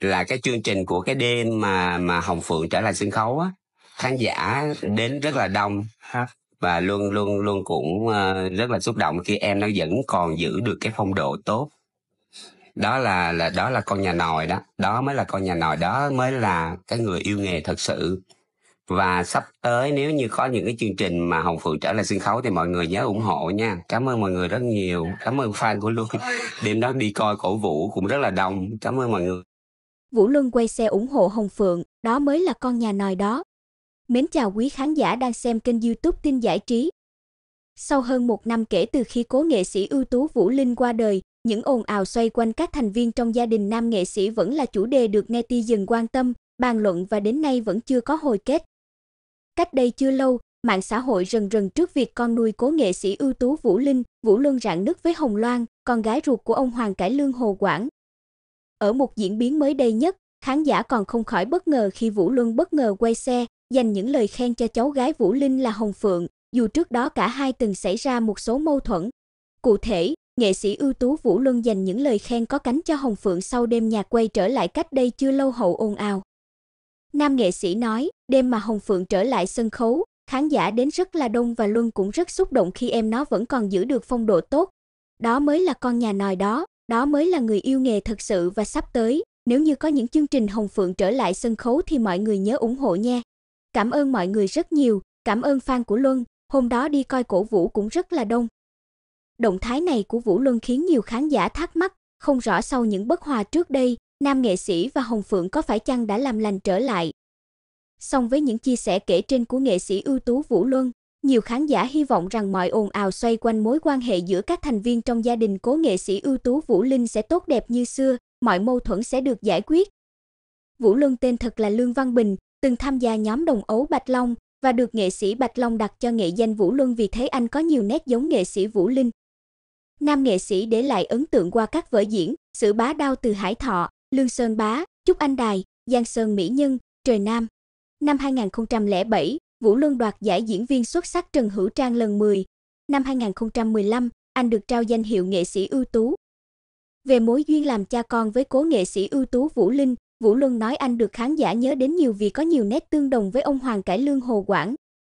là cái chương trình của cái đêm mà mà hồng phượng trở lại sân khấu á khán giả đến rất là đông và luôn luôn luôn cũng ờ, rất là xúc động khi em nó vẫn còn giữ được cái phong độ tốt đó là là đó là con nhà nòi đó đó mới là con nhà nòi đó mới là cái người yêu nghề thật sự và sắp tới nếu như có những cái chương trình mà hồng phượng trở lại sân khấu thì mọi người nhớ ủng hộ nha cảm ơn mọi người rất nhiều cảm ơn fan của luôn đêm đó đi coi cổ vũ cũng rất là đông cảm ơn mọi người Vũ Luân quay xe ủng hộ Hồng Phượng, đó mới là con nhà nòi đó. Mến chào quý khán giả đang xem kênh YouTube tin giải trí. Sau hơn một năm kể từ khi cố nghệ sĩ ưu tú Vũ Linh qua đời, những ồn ào xoay quanh các thành viên trong gia đình nam nghệ sĩ vẫn là chủ đề được netizen quan tâm, bàn luận và đến nay vẫn chưa có hồi kết. Cách đây chưa lâu, mạng xã hội rần rần trước việc con nuôi cố nghệ sĩ ưu tú Vũ Linh, Vũ Luân rạn nứt với Hồng Loan, con gái ruột của ông Hoàng Cải Lương Hồ Quảng, ở một diễn biến mới đây nhất, khán giả còn không khỏi bất ngờ khi Vũ Luân bất ngờ quay xe, dành những lời khen cho cháu gái Vũ Linh là Hồng Phượng, dù trước đó cả hai từng xảy ra một số mâu thuẫn. Cụ thể, nghệ sĩ ưu tú Vũ Luân dành những lời khen có cánh cho Hồng Phượng sau đêm nhà quay trở lại cách đây chưa lâu hậu ồn ào. Nam nghệ sĩ nói, đêm mà Hồng Phượng trở lại sân khấu, khán giả đến rất là đông và Luân cũng rất xúc động khi em nó vẫn còn giữ được phong độ tốt. Đó mới là con nhà nòi đó, đó mới là người yêu nghề thật sự và sắp tới, nếu như có những chương trình Hồng Phượng trở lại sân khấu thì mọi người nhớ ủng hộ nha. Cảm ơn mọi người rất nhiều, cảm ơn fan của Luân, hôm đó đi coi cổ vũ cũng rất là đông. Động thái này của Vũ Luân khiến nhiều khán giả thắc mắc, không rõ sau những bất hòa trước đây, nam nghệ sĩ và Hồng Phượng có phải chăng đã làm lành trở lại. Song với những chia sẻ kể trên của nghệ sĩ ưu tú Vũ Luân, nhiều khán giả hy vọng rằng mọi ồn ào xoay quanh mối quan hệ giữa các thành viên trong gia đình cố nghệ sĩ ưu tú Vũ Linh sẽ tốt đẹp như xưa, mọi mâu thuẫn sẽ được giải quyết. Vũ Luân tên thật là Lương Văn Bình, từng tham gia nhóm đồng ấu Bạch Long và được nghệ sĩ Bạch Long đặt cho nghệ danh Vũ Luân vì thế anh có nhiều nét giống nghệ sĩ Vũ Linh. Nam nghệ sĩ để lại ấn tượng qua các vở diễn Sử bá đao từ Hải Thọ, Lương Sơn bá, Trúc Anh Đài, Giang Sơn mỹ nhân, Trời Nam. Năm 2007, Vũ Luân đoạt giải diễn viên xuất sắc Trần Hữu Trang lần 10. Năm 2015, anh được trao danh hiệu nghệ sĩ ưu tú. Về mối duyên làm cha con với cố nghệ sĩ ưu tú Vũ Linh, Vũ Luân nói anh được khán giả nhớ đến nhiều vì có nhiều nét tương đồng với ông Hoàng Cải Lương Hồ Quảng.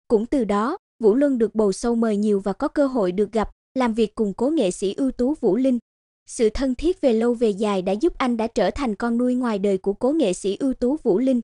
Cũng từ đó, Vũ Luân được bầu sâu mời nhiều và có cơ hội được gặp, làm việc cùng cố nghệ sĩ ưu tú Vũ Linh. Sự thân thiết về lâu về dài đã giúp anh đã trở thành con nuôi ngoài đời của cố nghệ sĩ ưu tú Vũ Linh.